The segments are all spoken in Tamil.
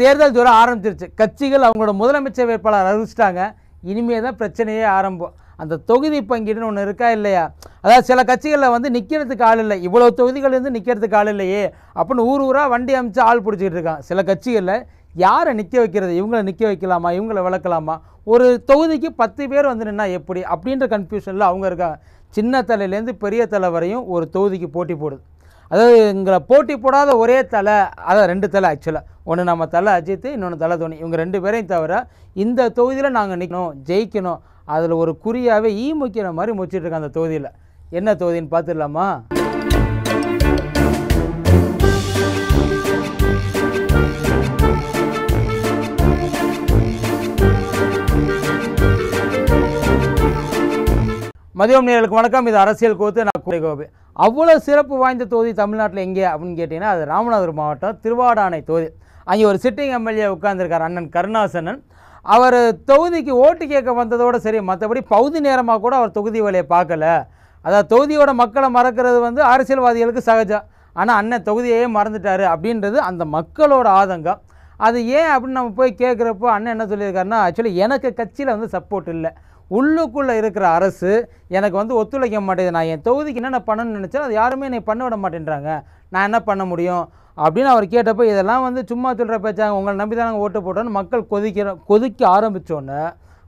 தேர்தல் தூரம் ஆரம்பிச்சிருச்சு கட்சிகள் அவங்களோட முதலமைச்சர் வேட்பாளர் அறிவிச்சிட்டாங்க இனிமேல் தான் பிரச்சனையே ஆரம்பம் அந்த தொகுதி பங்கீடுன்னு ஒன்று இருக்கா இல்லையா அதாவது சில கட்சிகளில் வந்து நிற்கிறதுக்கு ஆள் இல்லை இவ்வளோ தொகுதிகள் இருந்து நிற்கிறதுக்கு ஆள் இல்லையே அப்படின்னு ஊர் ஊராக வண்டி அமைச்சு ஆள் பிடிச்சிக்கிட்டு இருக்கான் சில கட்சிகளில் யாரை நிற்க வைக்கிறது இவங்களை நிற்க வைக்கலாமா இவங்களை விளக்கலாமா ஒரு தொகுதிக்கு பத்து பேர் வந்து நின்னா எப்படி அப்படின்ற கன்ஃபியூஷனில் அவங்க இருக்காங்க சின்ன தலையிலேருந்து பெரிய தலை வரையும் ஒரு தொகுதிக்கு போட்டி போடுது அதாவது எங்களை போட்டி போடாத ஒரே தலை அதான் ரெண்டு தலை ஆக்சுவலாக ஒன்று நம்ம தலை அஜித் இன்னொன்று தலை தோனி இவங்க ரெண்டு பேரையும் தவிர இந்த தொகுதியில் நாங்கள் நிற்கணும் ஜெயிக்கணும் அதில் ஒரு குறியாகவே ஈ முக்கிற மாதிரி முடிச்சிட்ருக்கோம் அந்த தொகுதியில் என்ன தொகுதின்னு பார்த்துடலாமா மதியம் நேர்களுக்கு வணக்கம் இது அரசியல் கோத்து நான் கூடை கோபி அவ்வளோ சிறப்பு வாய்ந்த தொகுதி தமிழ்நாட்டில் எங்கே அப்படின்னு கேட்டிங்கன்னா அது ராமநாதபுரம் மாவட்டம் திருவாடானை தொகுதி அங்கே ஒரு சிட்டிங் எம்எல்ஏ உட்கார்ந்துருக்கார் அண்ணன் கருணாசனன் அவர் தொகுதிக்கு ஓட்டு கேட்க வந்ததோடு சரி மற்றபடி பகுதி நேரமாக கூட அவர் தொகுதி வேலையை பார்க்கல அதாவது தொகுதியோட மக்களை மறக்கிறது வந்து அரசியல்வாதிகளுக்கு சகஜம் ஆனால் அண்ணன் தொகுதியையே மறந்துட்டார் அப்படின்றது அந்த மக்களோட ஆதங்கம் அது ஏன் அப்படின்னு நம்ம போய் கேட்குறப்போ அண்ணன் என்ன சொல்லியிருக்காருன்னா ஆக்சுவலி எனக்கு கட்சியில் வந்து சப்போர்ட் இல்லை உள்ளுக்குள்ளே இருக்கிற அரசு எனக்கு வந்து ஒத்துழைக்க மாட்டேது நான் என் தொகுதிக்கு என்னென்ன பண்ணணும்னு நினச்சேன் அது யாருமே என்னை பண்ண விட மாட்டேன்றாங்க நான் என்ன பண்ண முடியும் அப்படின்னு அவர் கேட்டப்போ இதெல்லாம் வந்து சும்மா சொல்கிற பேச்சாங்க உங்களை நம்பி தான் நாங்கள் ஓட்டு போட்டோன்னு மக்கள் கொதிக்கிற கொதிக்க ஆரம்பித்தோன்னே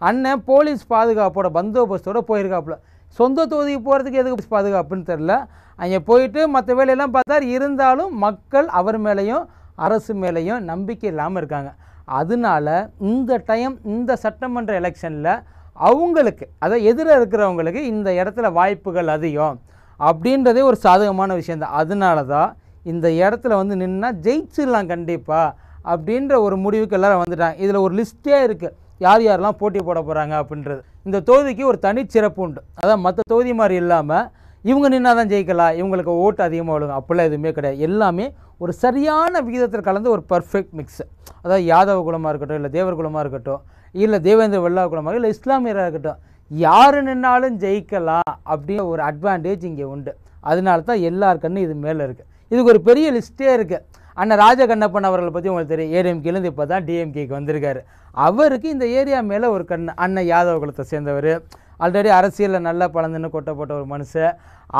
அண்ணன் போலீஸ் பாதுகாப்போட பந்தோபஸ்தோடு போயிருக்காப்புல சொந்த தொகுதிக்கு போகிறதுக்கு எதுக்கு பாதுகாப்புன்னு தெரில அங்கே போயிட்டு மற்ற வேலையெல்லாம் பார்த்தார் இருந்தாலும் மக்கள் அவர் மேலேயும் அரசு மேலேயும் நம்பிக்கை இல்லாமல் இருக்காங்க அதனால இந்த டைம் இந்த சட்டமன்ற எலெக்ஷனில் அவங்களுக்கு அதை எதிர இருக்கிறவங்களுக்கு இந்த இடத்துல வாய்ப்புகள் அதிகம் அப்படின்றதே ஒரு சாதகமான விஷயந்தான் அதனால தான் இந்த இடத்துல வந்து நின்னால் ஜெயிச்சிடலாம் கண்டிப்பாக அப்படின்ற ஒரு முடிவுக்கு எல்லோரும் வந்துட்டாங்க இதில் ஒரு லிஸ்ட்டே இருக்குது யார் யாரெல்லாம் போட்டி போட போகிறாங்க அப்படின்றது இந்த தொகுதிக்கு ஒரு தனிச்சிறப்பு உண்டு அதான் மற்ற தொகுதி மாதிரி இல்லாமல் இவங்க நின்னா தான் ஜெயிக்கலாம் இவங்களுக்கு ஓட்டு அதிகமாக விழுங்க அப்படிலாம் எதுவுமே கிடையாது எல்லாமே ஒரு சரியான விகிதத்தில் கலந்து ஒரு பர்ஃபெக்ட் மிக்ஸ் அதாவது யாதவ குலமாக இருக்கட்டும் இல்லை தேவர் குலமாக இருக்கட்டும் இல்லை தேவேந்திர வெள்ளாக்குளமாக இல்லை இஸ்லாமியராக இருக்கட்டும் யார் நின்னாலும் ஜெயிக்கலாம் அப்படிங்கிற ஒரு அட்வான்டேஜ் இங்கே உண்டு அதனால தான் எல்லார் கண்ணும் இது மேலே இருக்குது இதுக்கு ஒரு பெரிய லிஸ்ட்டே இருக்குது அண்ணன் ராஜகண்ணப்பன் அவர்களை பற்றி உங்களுக்கு தெரியும் ஏடிஎம்கேலேருந்து இப்போ தான் டிஎம்கேக்கு வந்திருக்காரு அவருக்கு இந்த ஏரியா மேலே ஒரு கண் அண்ணன் யாதவ குலத்தை சேர்ந்தவர் ஆல்ரெடி அரசியலில் நல்லா பலந்துன்னு கொட்டப்பட்ட ஒரு மனுஷன்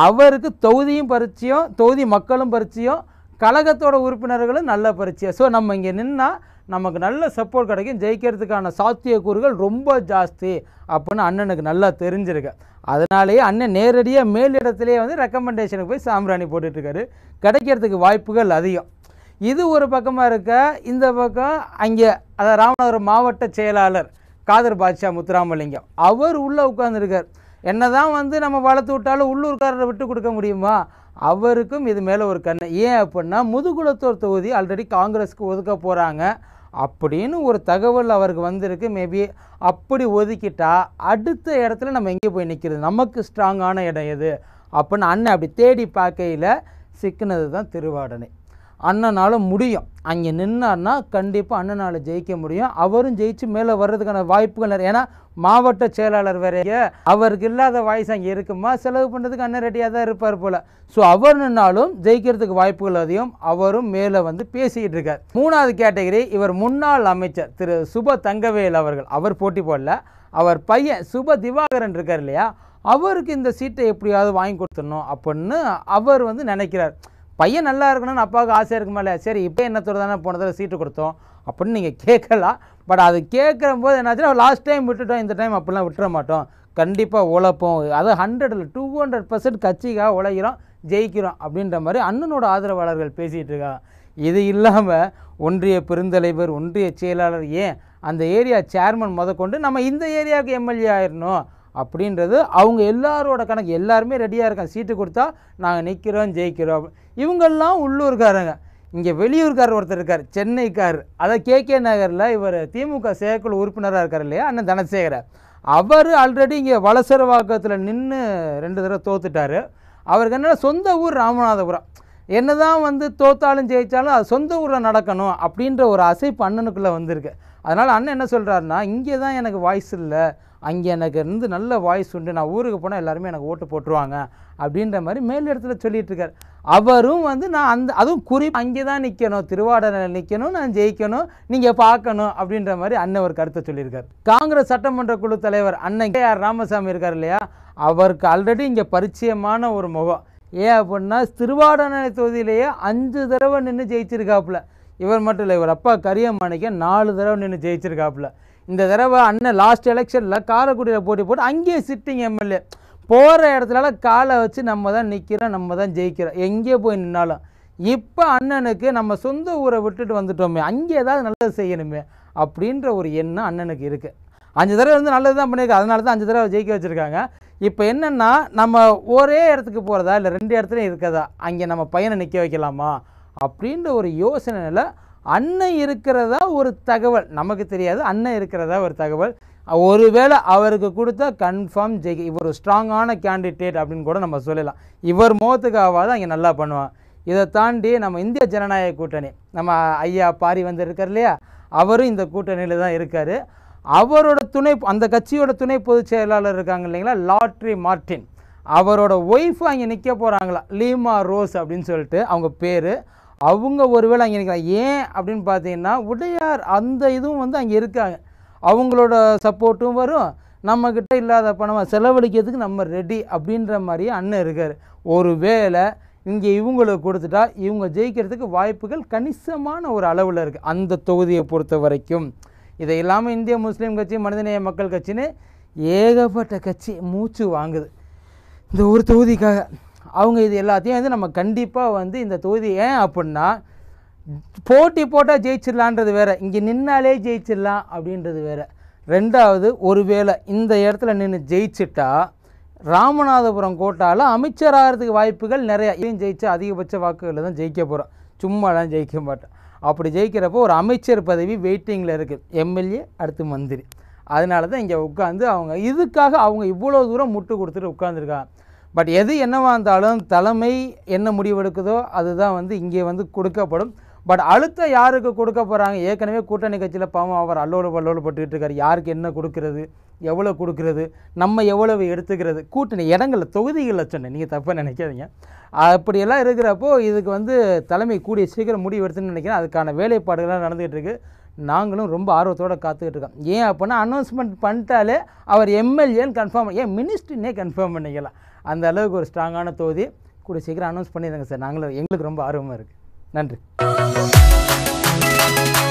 அவருக்கு தொகுதியும் பரிச்சயம் தொகுதி மக்களும் பரிச்சயம் கழகத்தோட உறுப்பினர்களும் நல்ல பரிச்சயம் ஸோ நம்ம இங்கே நின்னால் நமக்கு நல்ல சப்போர்ட் கிடைக்கும் ஜெயிக்கிறதுக்கான சாத்தியக்கூறுகள் ரொம்ப ஜாஸ்தி அப்படின்னு அண்ணனுக்கு நல்லா தெரிஞ்சிருக்கு அதனாலேயே அண்ணன் நேரடியாக மேலிடத்துலேயே வந்து ரெக்கமெண்டேஷனுக்கு போய் சாம்ராணி போட்டுட்ருக்காரு கிடைக்கிறதுக்கு வாய்ப்புகள் அதிகம் இது ஒரு பக்கமாக இருக்க இந்த பக்கம் அங்கே அதாவது ராமநாதபுரம் மாவட்ட செயலாளர் காதர் பாட்ஷா முத்துராமலிங்கம் அவர் உள்ளே உட்காந்துருக்கார் என்ன தான் வந்து நம்ம வளர்த்து விட்டாலும் உள்ளூர்காரரை விட்டு கொடுக்க முடியுமா அவருக்கும் இது மேலே ஒரு கண்ணை ஏன் அப்படின்னா முதுகுலத்தோர் தொகுதி ஆல்ரெடி காங்கிரஸ்க்கு ஒதுக்க போகிறாங்க அப்படின்னு ஒரு தகவல் அவருக்கு வந்திருக்கு மேபி அப்படி ஒதுக்கிட்டா அடுத்த இடத்துல நம்ம எங்கே போய் நிற்கிறது நமக்கு ஸ்ட்ராங்கான இடம் எது அப்படின்னு அண்ணன் அப்படி தேடி பார்க்கையில் சிக்கினது தான் திருவாடனை அண்ணனால் முடியும் அங்கே நின்னார்னா கண்டிப்பாக அண்ணனால் ஜெயிக்க முடியும் அவரும் ஜெயிச்சு மேலே வர்றதுக்கான வாய்ப்புகள் நிறைய ஏன்னா மாவட்ட செயலாளர் வேறைய அவருக்கு இல்லாத வாய்ஸ் அங்கே இருக்குமா செலவு பண்ணுறதுக்கு அண்ணன் ரெடியாக தான் இருப்பார் போல் ஸோ அவர் நின்னாலும் ஜெயிக்கிறதுக்கு வாய்ப்புகள் அதிகம் அவரும் மேலே வந்து பேசிக்கிட்டு இருக்கார் மூணாவது கேட்டகரி இவர் முன்னாள் அமைச்சர் திரு சுப தங்கவேல் அவர்கள் அவர் போட்டி போடல அவர் பையன் சுப திவாகரன் இருக்கார் இல்லையா அவருக்கு இந்த சீட்டை எப்படியாவது வாங்கி கொடுத்துடணும் அப்படின்னு அவர் வந்து நினைக்கிறார் பையன் நல்லா இருக்கணும்னு அப்பாவுக்கு ஆசையாக இருக்குமா இல்லை சரி இப்போ என்னத்தோட தானே போன தடவை சீட்டு கொடுத்தோம் அப்படின்னு நீங்கள் கேட்கலாம் பட் அது கேட்குற போது என்னாச்சுன்னா லாஸ்ட் டைம் விட்டுட்டோம் இந்த டைம் அப்படிலாம் விட்டுற மாட்டோம் கண்டிப்பாக உழைப்போம் அதாவது ஹண்ட்ரடில் டூ ஹண்ட்ரட் பர்சன்ட் கட்சிக்காக உழைக்கிறோம் ஜெயிக்கிறோம் அப்படின்ற மாதிரி அண்ணனோட ஆதரவாளர்கள் பேசிகிட்டு இருக்காங்க இது இல்லாமல் ஒன்றிய பெருந்தலைவர் ஒன்றிய செயலாளர் ஏன் அந்த ஏரியா சேர்மன் கொண்டு நம்ம இந்த ஏரியாவுக்கு எம்எல்ஏ ஆயிடணும் அப்படின்றது அவங்க எல்லாரோட கணக்கு எல்லாருமே ரெடியாக இருக்காங்க சீட்டு கொடுத்தா நாங்கள் நிற்கிறோம் ஜெயிக்கிறோம் இவங்கெல்லாம் உள்ளூர்காரங்க இங்கே வெளியூர்காரர் ஒருத்தர் இருக்கார் சென்னைக்கார் அதாவது கே கே நகரில் இவர் திமுக செயற்குழு உறுப்பினராக இருக்கார் இல்லையா அண்ணன் தனசேகர அவர் ஆல்ரெடி இங்கே வாக்கத்தில் நின்று ரெண்டு தடவை தோத்துட்டார் அவருக்கு என்ன சொந்த ஊர் ராமநாதபுரம் என்ன தான் வந்து தோத்தாலும் ஜெயித்தாலும் அது சொந்த ஊரில் நடக்கணும் அப்படின்ற ஒரு அசைப்பு அண்ணனுக்குள்ளே வந்திருக்கு அதனால் அண்ணன் என்ன சொல்கிறாருன்னா இங்கே தான் எனக்கு வாய்ஸ் இல்லை அங்கே எனக்கு இருந்து நல்ல வாய்ஸ் உண்டு நான் ஊருக்கு போனால் எல்லாருமே எனக்கு ஓட்டு போட்டுருவாங்க அப்படின்ற மாதிரி மேல் இடத்துல சொல்லிட்டு இருக்காரு அவரும் வந்து நான் அந்த அதுவும் குறி அங்கே தான் நிற்கணும் திருவாடனில் நிற்கணும் நான் ஜெயிக்கணும் நீங்கள் பார்க்கணும் அப்படின்ற மாதிரி அண்ணன் ஒரு கருத்தை சொல்லியிருக்கார் காங்கிரஸ் சட்டமன்ற குழு தலைவர் அண்ணன் கே ஆர் ராமசாமி இருக்கார் இல்லையா அவருக்கு ஆல்ரெடி இங்கே பரிச்சயமான ஒரு முகம் ஏன் அப்படின்னா திருவாடனை தொகுதியிலேயே அஞ்சு தடவை நின்று ஜெயிச்சிருக்காப்புல இவர் மட்டும் இல்லை இவர் அப்பா கரியமாணிக்க நாலு தடவை நின்று ஜெயிச்சிருக்காப்புல இந்த தடவை அண்ணன் லாஸ்ட் எலெக்ஷனில் காரைக்குடியில் போட்டி போட்டு அங்கேயே சிட்டிங் எம்எல்ஏ போகிற இடத்துல காலை வச்சு நம்ம தான் நிற்கிறோம் நம்ம தான் ஜெயிக்கிறோம் எங்கே போய் நின்னாலும் இப்போ அண்ணனுக்கு நம்ம சொந்த ஊரை விட்டுட்டு வந்துட்டோமே அங்கே ஏதாவது நல்லது செய்யணுமே அப்படின்ற ஒரு எண்ணம் அண்ணனுக்கு இருக்குது அஞ்சு தடவை வந்து நல்லது தான் பண்ணியிருக்கு அதனால தான் அஞ்சு தடவை ஜெயிக்க வச்சுருக்காங்க இப்போ என்னென்னா நம்ம ஒரே இடத்துக்கு போகிறதா இல்லை ரெண்டு இடத்துலையும் இருக்கதா அங்கே நம்ம பையனை நிற்க வைக்கலாமா அப்படின்ற ஒரு யோசனையில் அன்னை இருக்கிறதா ஒரு தகவல் நமக்கு தெரியாது அன்னை இருக்கிறதா ஒரு தகவல் ஒருவேளை அவருக்கு கொடுத்தா கன்ஃபார்ம் ஜெய் இவர் ஒரு ஸ்ட்ராங்கான கேண்டிடேட் அப்படின்னு கூட நம்ம சொல்லலாம் இவர் மோத்துக்காவது அங்கே நல்லா பண்ணுவான் இதை தாண்டி நம்ம இந்திய ஜனநாயக கூட்டணி நம்ம ஐயா பாரி வந்திருக்கார் இல்லையா அவரும் இந்த கூட்டணியில் தான் இருக்கார் அவரோட துணை அந்த கட்சியோட துணை பொதுச் செயலாளர் இருக்காங்க இல்லைங்களா லாட்ரி மார்டின் அவரோட ஒய்ஃபு அங்கே நிற்க போகிறாங்களா லீமா ரோஸ் அப்படின்னு சொல்லிட்டு அவங்க பேர் அவங்க ஒருவேளை அங்கே இருக்கிறாங்க ஏன் அப்படின்னு பார்த்தீங்கன்னா உடையார் அந்த இதுவும் வந்து அங்கே இருக்காங்க அவங்களோட சப்போர்ட்டும் வரும் நம்மக்கிட்ட இல்லாத பணமாக செலவழிக்கிறதுக்கு நம்ம ரெடி அப்படின்ற மாதிரி அண்ணன் இருக்கார் ஒரு வேளை இங்கே இவங்களுக்கு கொடுத்துட்டா இவங்க ஜெயிக்கிறதுக்கு வாய்ப்புகள் கணிசமான ஒரு அளவில் இருக்குது அந்த தொகுதியை பொறுத்த வரைக்கும் இதை இல்லாமல் இந்திய முஸ்லீம் கட்சி மனிதநேய மக்கள் கட்சின்னு ஏகப்பட்ட கட்சி மூச்சு வாங்குது இந்த ஒரு தொகுதிக்காக அவங்க இது எல்லாத்தையும் வந்து நம்ம கண்டிப்பாக வந்து இந்த தொகுதி ஏன் அப்படின்னா போட்டி போட்டால் ஜெயிச்சிடலான்றது வேறு இங்கே நின்னாலே ஜெயிச்சிடலாம் அப்படின்றது வேறு ரெண்டாவது ஒருவேளை இந்த இடத்துல நின்று ஜெயிச்சிட்டா ராமநாதபுரம் கோட்டாவில் அமைச்சராகிறதுக்கு வாய்ப்புகள் நிறையா இதையும் ஜெயிச்சா அதிகபட்ச வாக்குகளில் தான் ஜெயிக்க போகிறோம் சும்மாலாம் ஜெயிக்க மாட்டேன் அப்படி ஜெயிக்கிறப்போ ஒரு அமைச்சர் பதவி வெயிட்டிங்கில் இருக்குது எம்எல்ஏ அடுத்து மந்திரி அதனால தான் இங்கே உட்காந்து அவங்க இதுக்காக அவங்க இவ்வளோ தூரம் முட்டு கொடுத்துட்டு உட்காந்துருக்காங்க பட் எது என்னவாக இருந்தாலும் தலைமை என்ன முடிவெடுக்குதோ அதுதான் வந்து இங்கே வந்து கொடுக்கப்படும் பட் அழுத்த யாருக்கு கொடுக்க போகிறாங்க ஏற்கனவே கூட்டணி கட்சியில் பாவம் அவர் அல்லோடு பல்லோடு பட்டுக்கிட்டு இருக்கார் யாருக்கு என்ன கொடுக்கறது எவ்வளோ கொடுக்கறது நம்ம எவ்வளவு எடுத்துக்கிறது கூட்டணி இடங்களில் தொகுதிகளில் சொன்னேன் நீங்கள் தப்பாக நினைக்காதீங்க அப்படியெல்லாம் இருக்கிறப்போ இதுக்கு வந்து தலைமை கூடிய சீக்கிரம் முடிவு எடுத்துன்னு நினைக்கிறேன் அதுக்கான வேலைப்பாடுகள்லாம் நடந்துகிட்டு இருக்குது நாங்களும் ரொம்ப ஆர்வத்தோடு காத்துக்கிட்டு இருக்கோம் ஏன் அப்படின்னா அனௌன்ஸ்மெண்ட் பண்ணிட்டாலே அவர் எம்எல்ஏன்னு கன்ஃபார்ம் ஏன் மினிஸ்ட்ரினே கன்ஃபார்ம் பண்ணிக்கலாம் அந்த அளவுக்கு ஒரு ஸ்ட்ராங்கான தொகுதி கூட சீக்கிரம் அனௌன்ஸ் பண்ணிடுங்க சார் நாங்களும் எங்களுக்கு ரொம்ப ஆர்வமாக இருக்குது நன்றி